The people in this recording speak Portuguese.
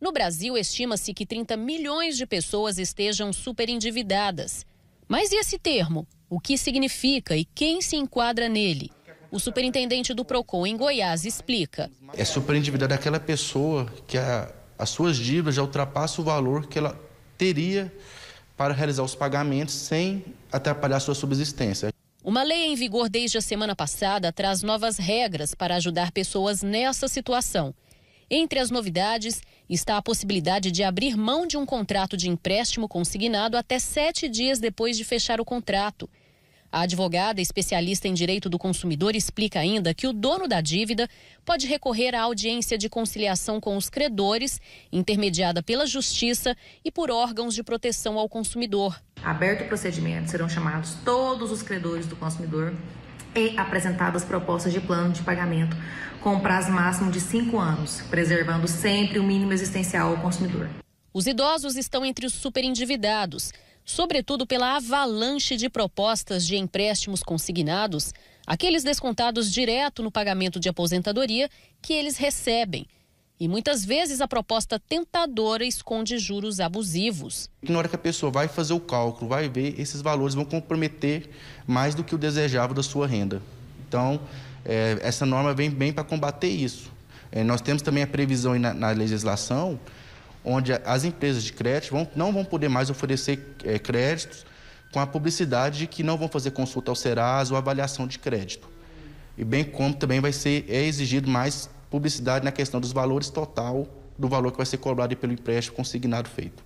No Brasil, estima-se que 30 milhões de pessoas estejam superendividadas. Mas e esse termo? O que significa e quem se enquadra nele? O superintendente do PROCON em Goiás explica. É superendividada aquela pessoa que a, as suas dívidas já ultrapassam o valor que ela teria para realizar os pagamentos sem atrapalhar sua subsistência. Uma lei em vigor desde a semana passada traz novas regras para ajudar pessoas nessa situação. Entre as novidades está a possibilidade de abrir mão de um contrato de empréstimo consignado até sete dias depois de fechar o contrato. A advogada especialista em direito do consumidor explica ainda que o dono da dívida pode recorrer à audiência de conciliação com os credores, intermediada pela Justiça e por órgãos de proteção ao consumidor. Aberto o procedimento, serão chamados todos os credores do consumidor e apresentadas propostas de plano de pagamento com prazo máximo de cinco anos, preservando sempre o mínimo existencial ao consumidor. Os idosos estão entre os superendividados, sobretudo pela avalanche de propostas de empréstimos consignados, aqueles descontados direto no pagamento de aposentadoria que eles recebem e muitas vezes a proposta tentadora esconde juros abusivos. Na hora que a pessoa vai fazer o cálculo, vai ver, esses valores vão comprometer mais do que o desejável da sua renda. Então, é, essa norma vem bem para combater isso. É, nós temos também a previsão na, na, legislação onde as empresas de crédito vão, não vão poder mais oferecer é, créditos com a publicidade de que não vão fazer consulta ao Serasa ou avaliação de crédito. E bem como também vai ser é exigido mais publicidade na questão dos valores total do valor que vai ser cobrado pelo empréstimo consignado feito.